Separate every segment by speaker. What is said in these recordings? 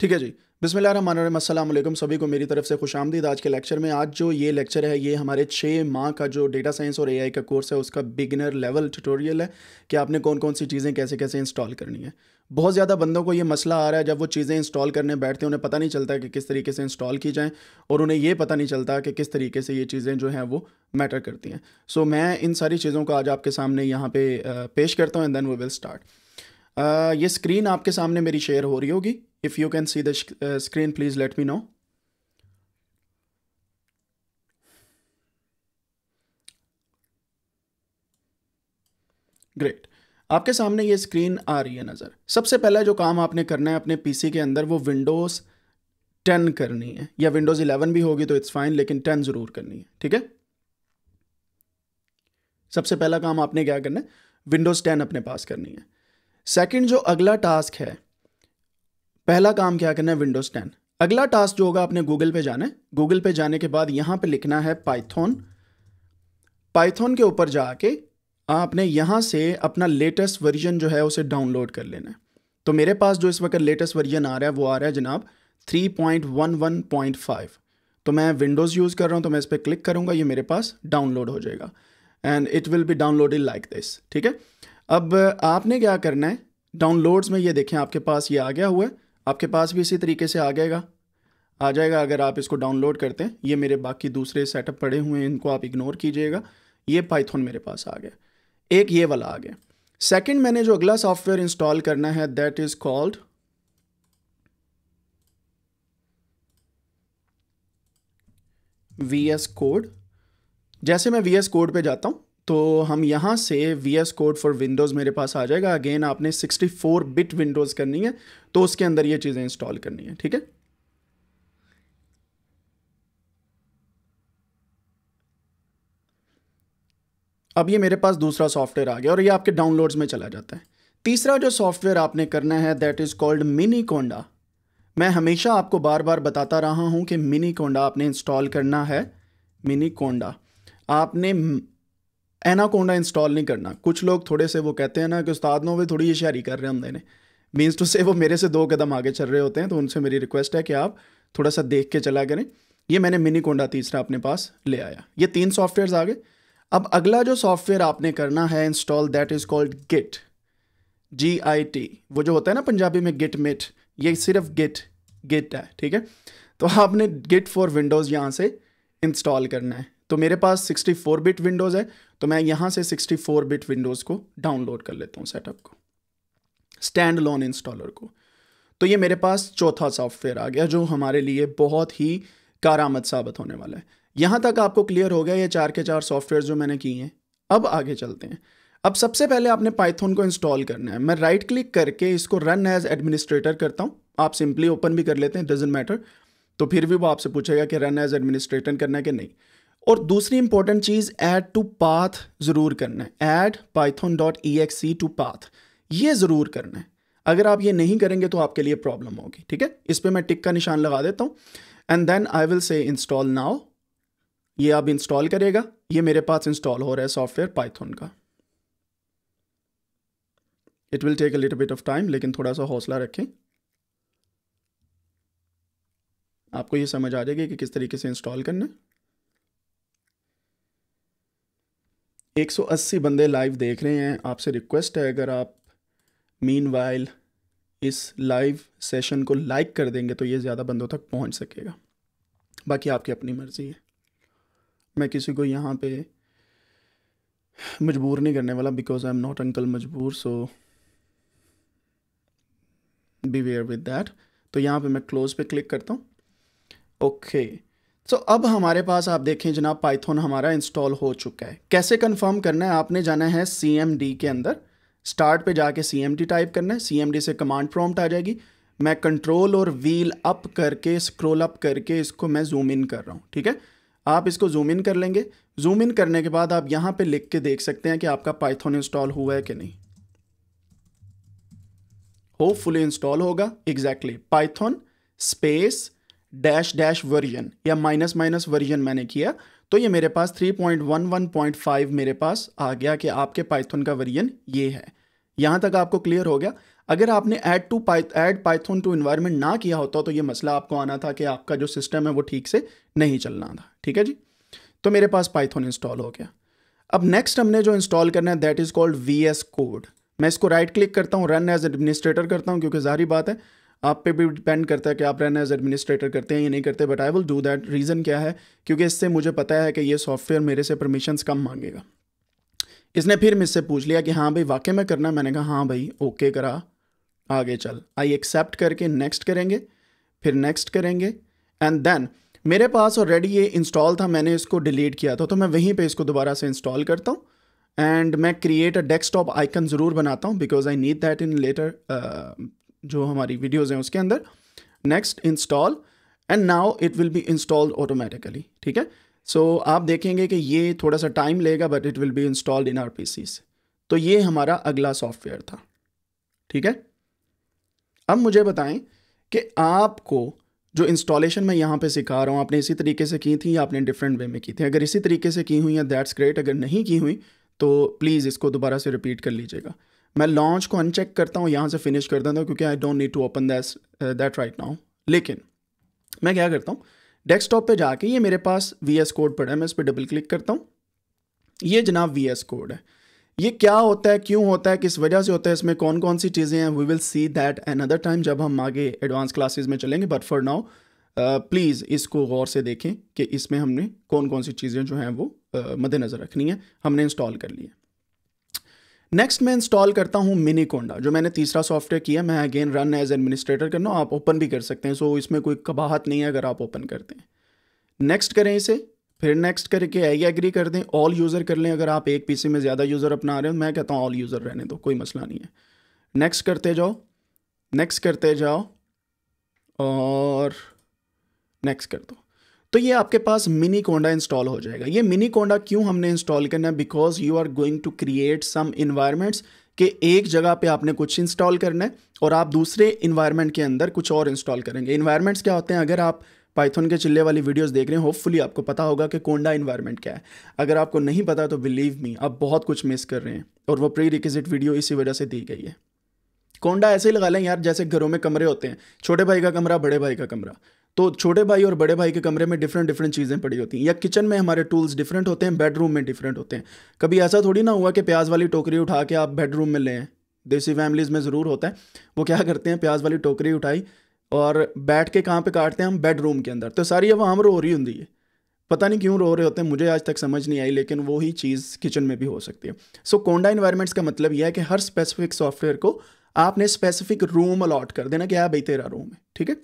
Speaker 1: ठीक है जी बिसमिल सभी को मेरी तरफ से खुश आमदीद आज के लेक्चर में आज जो ये लेक्चर है ये हमारे छः माह का जो डेटा साइंस और एआई का कोर्स है उसका बिगिनर लेवल ट्यूटोरियल है कि आपने कौन कौन सी चीज़ें कैसे कैसे इंस्टॉल करनी है बहुत ज़्यादा बंदों को ये मसला आ रहा है जब वो चीज़ें इंस्टॉल करने बैठते हैं उन्हें पता नहीं चलता कि किस तरीके से इंस्टॉल की जाएँ और उन्हें ये पता नहीं चलता कि किस तरीके से ये चीज़ें जो हैं वो मैटर करती हैं सो मैं इन सारी चीज़ों को आज आपके सामने यहाँ पे पेश करता हूँ and then we will start ये स्क्रीन आपके सामने मेरी शेयर हो रही होगी If you can see the uh, screen, please let me know. Great आपके सामने ये स्क्रीन आ रही है नज़र सबसे पहला जो काम आपने करना है अपने पीसी के अंदर वो विंडोज़ टेन करनी है या विंडोज़ इलेवन भी होगी तो इट्स फाइन लेकिन टेन ज़रूर करनी है ठीक है सबसे पहला काम आपने क्या करना है विंडोज़ टेन अपने पास करनी है सेकंड जो अगला टास्क है पहला काम क्या करना है विंडोज टेन अगला टास्क जो होगा आपने गूगल पे जाना है गूगल पे जाने के बाद यहाँ पे लिखना है पाइथन पाइथन के ऊपर जाके आपने यहाँ से अपना लेटेस्ट वर्जन जो है उसे डाउनलोड कर लेना है तो मेरे पास जो इस वक्त लेटेस्ट वर्जन आ रहा है वो आ रहा है जनाब 3.11.5 तो मैं विंडोज़ यूज़ कर रहा हूँ तो मैं इस पर क्लिक करूँगा ये मेरे पास डाउनलोड हो जाएगा and it will be in like this ठीक है अब आपने क्या करना है डाउनलोड्स में ये देखें आपके पास ये आ गया हुआ है आपके पास भी इसी तरीके से आ जाएगा आ जाएगा अगर आप इसको डाउनलोड करते हैं ये मेरे बाकी दूसरे सेटअप पड़े हुए हैं इनको आप इग्नोर कीजिएगा ये पाइथन मेरे पास आ गया एक ये वाला आ गया सेकेंड मैंने जो अगला सॉफ्टवेयर इंस्टॉल करना है that is called V S code जैसे मैं वी एस कोड पर जाता हूँ तो हम यहाँ से V S code for Windows मेरे पास आ जाएगा अगेन आपने 64 बिट विंडोज़ करनी है तो उसके अंदर ये चीज़ें इंस्टॉल करनी है ठीक है अब ये मेरे पास दूसरा सॉफ्टवेयर आ गया और ये आपके डाउनलोड्स में चला जाता है तीसरा जो सॉफ्टवेयर आपने करना है that is called Miniconda मैं हमेशा आपको बार बार बताता रहा हूं कि मिनी कोंडा आपने इंस्टॉल करना है मिनी कोंडा आपने एनाकोंडा इंस्टॉल नहीं करना कुछ लोग थोड़े से वो कहते हैं ना कि उस्ताद नो वे थोड़ी ये कर रहे हैं ने मीन्स टू से वो मेरे से दो कदम आगे चल रहे होते हैं तो उनसे मेरी रिक्वेस्ट है कि आप थोड़ा सा देख के चला करें ये मैंने मिनी कोंडा तीसरा अपने पास ले आया ये तीन सॉफ्टवेयर आ गए अब अगला जो सॉफ्टवेयर आपने करना है install that is called git G I T वो जो होता है ना पंजाबी में गिट मिट ये सिर्फ गिट गिट है ठीक है तो आपने गिट फॉर विंडोज़ यहाँ से इंस्टॉल करना है तो मेरे पास 64 बिट विंडोज़ है तो मैं यहाँ से 64 बिट विंडोज़ को डाउनलोड कर लेता हूँ सेटअप को स्टैंड लोन इंस्टॉलर को तो ये मेरे पास चौथा सॉफ्टवेयर आ गया जो हमारे लिए बहुत ही कारामद साबित होने वाला है यहाँ तक आपको क्लियर हो गया ये चार के चार सॉफ्टवेयर जो मैंने किए हैं अब आगे चलते हैं अब सबसे पहले आपने पाइथन को इंस्टॉल करना है मैं राइट क्लिक करके इसको रन एज एडमिनिस्ट्रेटर करता हूँ आप सिंपली ओपन भी कर लेते हैं डजेंट मैटर तो फिर भी वो आपसे पूछेगा कि रन एज एडमिनिस्ट्रेटर करना है कि नहीं और दूसरी इंपॉर्टेंट चीज़ ऐड टू पाथ ज़रूर करना है add Python dot E X C to path ये ज़रूर करना है अगर आप ये नहीं करेंगे तो आपके लिए प्रॉब्लम होगी ठीक है इस पर मैं टिक का निशान लगा देता हूँ and then I will say install now ये आप इंस्टॉल करेगा ये मेरे पास इंस्टॉल हो रहा है सॉफ्टवेयर पाइथन का it will take a little bit of time लेकिन थोड़ा सा हौसला रखें आपको ये समझ आ जाएगी कि किस तरीके से इंस्टॉल करना है 180 बंदे लाइव देख रहे हैं आपसे रिक्वेस्ट है अगर आप मीन इस लाइव सेशन को लाइक कर देंगे तो ये ज़्यादा बंदों तक पहुंच सकेगा बाकी आपकी अपनी मर्ज़ी है मैं किसी को यहाँ पे मजबूर नहीं करने वाला because I am not uncle मजबूर so be aware with that तो यहाँ पे मैं क्लोज़ पे क्लिक करता हूँ ओके okay. सो so, अब हमारे पास आप देखें जनाब पाइथन हमारा इंस्टॉल हो चुका है कैसे कंफर्म करना है आपने जाना है सी के अंदर स्टार्ट पे जाके सी टाइप करना है सी से कमांड प्रॉम्प्ट आ जाएगी मैं कंट्रोल और व्हील अप करके स्क्रोल अप करके इसको मैं जूम इन कर रहा हूँ ठीक है आप इसको जूम इन कर लेंगे जूम इन करने के बाद आप यहाँ पर लिख के देख सकते हैं कि आपका पाइथन इंस्टॉल हुआ है कि नहीं होप इंस्टॉल होगा exactly Python space dash dash version या माइनस माइनस वर्जन मैंने किया तो ये मेरे पास 3.11.5 मेरे पास आ गया कि आपके पाइथन का वर्जन ये है यहाँ तक आपको क्लियर हो गया अगर आपने add to add Python to environment ना किया होता तो ये मसला आपको आना था कि आपका जो सिस्टम है वो ठीक से नहीं चलना था ठीक है जी तो मेरे पास पाइथन इंस्टॉल हो गया अब नेक्स्ट हमने जो इंस्टॉल करना है that is called V S code मैं इसको राइट क्लिक करता हूँ रन एज एडमिनिस्ट्रेटर करता हूँ क्योंकि जारी बात है आप पे भी डिपेंड करता है कि आप रन एज एडमिनिस्ट्रेटर करते हैं या नहीं करते but I will do that reason क्या है क्योंकि इससे मुझे पता है कि ये सॉफ्टवेयर मेरे से परमिशंस कम मांगेगा इसने फिर मुझसे पूछ लिया कि हाँ भाई वाकई में करना मैंने कहा हाँ भाई ओके करा आगे चल आई एक्सेप्ट करके नेक्स्ट करेंगे फिर नेक्स्ट करेंगे एंड देन मेरे पास ऑलरेडी ये इंस्टॉल था मैंने इसको डिलीट किया था तो मैं वहीं पे इसको दोबारा से इंस्टॉल करता हूँ एंड मैं क्रिएट अ डेस्कटॉप आइकन ज़रूर बनाता हूँ because I need that in later जो हमारी वीडियोज़ हैं उसके अंदर next install and now it will be installed automatically ठीक है सो so, आप देखेंगे कि ये थोड़ा सा टाइम लेगा but it will be installed in R P तो ये हमारा अगला सॉफ्टवेयर था ठीक है अब मुझे बताएं कि आपको जो इंस्टॉलेशन मैं यहाँ पे सिखा रहा हूँ आपने इसी तरीके से की थी या आपने डिफरेंट वे में की थी अगर इसी तरीके से की हुई या दैट्स ग्रेट अगर नहीं की हुई तो प्लीज़ इसको दोबारा से रिपीट कर लीजिएगा मैं लॉन्च को अनचेक करता हूँ यहाँ से फिनिश कर देता हूँ क्योंकि I don't need to open this that right now लेकिन मैं क्या करता हूँ डेस्कटॉप पे जाके ये मेरे पास वी एस कोड पड़ा है मैं इस पर डबल क्लिक करता हूँ ये जनाब वी एस कोड है ये क्या होता है क्यों होता है किस वजह से होता है इसमें कौन कौन सी चीज़ें हैं we will see that another time जब हम आगे एडवांस क्लासेज में चलेंगे बट फॉर नाउ प्लीज़ इसको गौर से देखें कि इसमें हमने कौन कौन सी चीज़ें जो हैं वो uh, मद्देनज़र रखनी है हमने इंस्टॉल कर ली है नेक्स्ट मैं इंस्टॉल करता हूँ मिनी कोंडा जो मैंने तीसरा सॉफ्टवेयर किया मैं अगेन रन एज एडमिनिस्ट्रेटर करना आप ओपन भी कर सकते हैं सो इसमें कोई कबाहत नहीं है अगर आप ओपन करते हैं नेक्स्ट करें इसे फिर नेक्स्ट करके आई एग्री कर दें ऑल यूज़र कर लें अगर आप एक पीसी में ज़्यादा यूज़र अपना रहे हो मैं कहता हूँ ऑल यूज़र रहने दो कोई मसला नहीं है नेक्स्ट करते जाओ नेक्स्ट करते जाओ और नेक्स्ट कर दो तो ये आपके पास मिनी कोंडा इंस्टॉल हो जाएगा ये मिनी कोंडा क्यों हमने इंस्टॉल करना है because you are going to create some environments कि एक जगह पे आपने कुछ इंस्टॉल करना है और आप दूसरे इन्वायरमेंट के अंदर कुछ और इंस्टॉल करेंगे इन्वायरमेंट्स क्या होते हैं अगर आप पाइथन के चिल्ले वाली वीडियोस देख रहे हैं होपफुली आपको पता होगा कि कोंडा इन्वायरमेंट क्या है अगर आपको नहीं पता तो बिलीव मी आप बहुत कुछ मिस कर रहे हैं और वो प्री रिक्विजिट वीडियो इसी वजह से दी गई है कोंडा ऐसे ही लगा लें यार जैसे घरों में कमरे होते हैं छोटे भाई का कमरा बड़े भाई का कमरा तो छोटे भाई और बड़े भाई के कमरे में डिफरेंट डिफरेंट चीज़ें पड़ी होती हैं या किचन में हमारे टूल्स डिफरेंट होते हैं बेडरूम में डिफरेंट होते हैं कभी ऐसा थोड़ी ना हुआ कि प्याज वाली टोकरी उठा के आप बेडरूम में लें देसी फैमिलीज़ में ज़रूर होता है वो क्या करते हैं प्याज वाली टोकरी उठाई और बैठ के कहाँ पे काटते हैं हम बेडरूम के अंदर तो सारी अब आम रो रही होंगी है पता नहीं क्यों रो रहे होते हैं मुझे आज तक समझ नहीं आई लेकिन वो ही चीज़ किचन में भी हो सकती है सो कोंडा इन्वायरमेंट्स का मतलब यह है कि हर स्पेसिफिक सॉफ्टवेयर को आपने स्पेसिफिक रूम अलॉट कर देना कि हाँ भाई तेरा रूम है ठीक है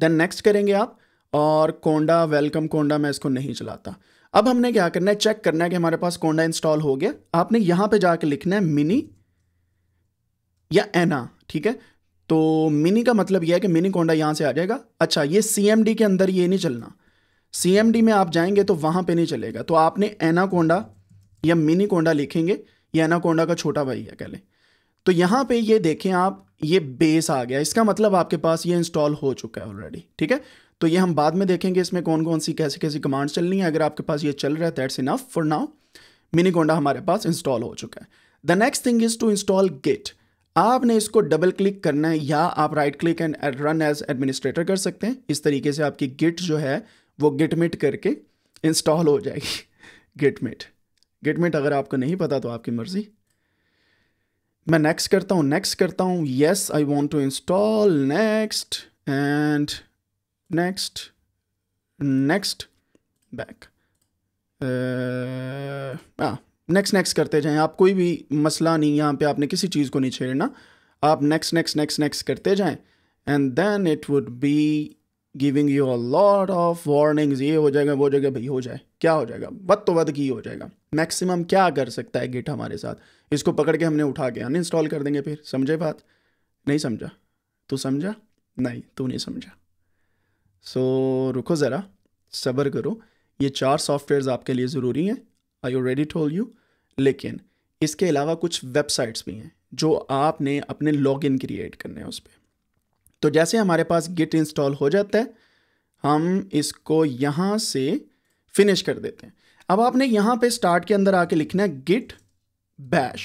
Speaker 1: देन नेक्स्ट करेंगे आप और कोंडा वेलकम कोंडा मैं इसको नहीं चलाता अब हमने क्या करना है चेक करना है कि हमारे पास कोंडा इंस्टॉल हो गया आपने यहां पे जाके लिखना है मिनी या एना ठीक है तो मिनी का मतलब यह है कि मिनी कोंडा यहां से आ जाएगा अच्छा ये सी के अंदर ये नहीं चलना सी में आप जाएंगे तो वहां पे नहीं चलेगा तो आपने एना कोंडा या मिनी कोंडा लिखेंगे ये एना कोंडा का छोटा भाई है कह लें तो यहां पे ये देखें आप ये बेस आ गया इसका मतलब आपके पास ये इंस्टॉल हो चुका है ऑलरेडी ठीक है तो ये हम बाद में देखेंगे इसमें कौन कौन सी कैसी कैसी कमांड्स चलनी है अगर आपके पास ये चल रहा है that's enough for now Miniconda हमारे पास इंस्टॉल हो चुका है the next thing is to install git आपने इसको डबल क्लिक करना है या आप right click and run as administrator कर सकते हैं इस तरीके से आपकी गिट जो है वो गिटमिट करके इंस्टॉल हो जाएगी गिटमिट गिटमिट अगर आपको नहीं पता तो आपकी मर्ज़ी मैं नेक्स्ट करता हूँ नेक्स्ट करता हूँ yes I want to install next and next next back हाँ नेक्स्ट नेक्स्ट करते जाएं आप कोई भी मसला नहीं यहाँ पे आपने किसी चीज़ को नहीं छेड़ना आप नेक्स्ट नेक्स्ट नेक्स्ट नेक्स्ट करते जाएं and then it would be giving you a lot of warnings ये हो जाएगा वो जगह भाई हो जाए क्या हो जाएगा बद तो बद की हो जाएगा मैक्सिमम क्या कर सकता है गिट हमारे साथ इसको पकड़ के हमने उठा के अनइंस्टॉल कर देंगे फिर समझे बात नहीं समझा तू समझा नहीं तू नहीं समझा सो so, रुको ज़रा सब्र करो ये चार सॉफ्टवेयर्स आपके लिए ज़रूरी हैं I already told you लेकिन इसके अलावा कुछ वेबसाइट्स भी हैं जो आपने अपने लॉगिन क्रिएट करने हैं उस पर तो जैसे हमारे पास गिट इंस्टॉल हो जाता है हम इसको यहाँ से फिनिश कर देते हैं अब आपने यहाँ पे स्टार्ट के अंदर आके लिखना है गिट बैश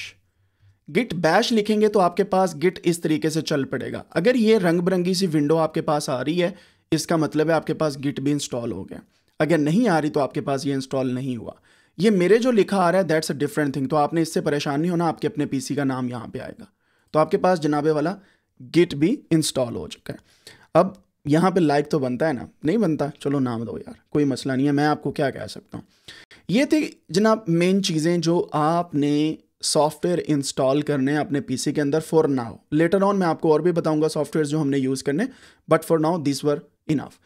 Speaker 1: गिट बैश लिखेंगे तो आपके पास गिट इस तरीके से चल पड़ेगा अगर ये रंग बिरंगी सी विंडो आपके पास आ रही है इसका मतलब है आपके पास गिट भी इंस्टॉल हो गया अगर नहीं आ रही तो आपके पास ये इंस्टॉल नहीं हुआ ये मेरे जो लिखा आ रहा है दैट्स अ डिफरेंट थिंग तो आपने इससे परेशान नहीं होना आपके अपने पीसी का नाम यहाँ पे आएगा तो आपके पास जनाबे वाला गिट भी इंस्टॉल हो चुका है अब यहाँ पे लाइक तो बनता है ना नहीं बनता चलो नाम दो यार कोई मसला नहीं है मैं आपको क्या कह सकता हूँ ये थी जनाब मेन चीज़ें जो आपने सॉफ्टवेयर इंस्टॉल करने अपने पीसी के अंदर फॉर नाउ लेटर ऑन मैं आपको और भी बताऊंगा सॉफ्टवेयर जो हमने यूज़ करने but for now this were enough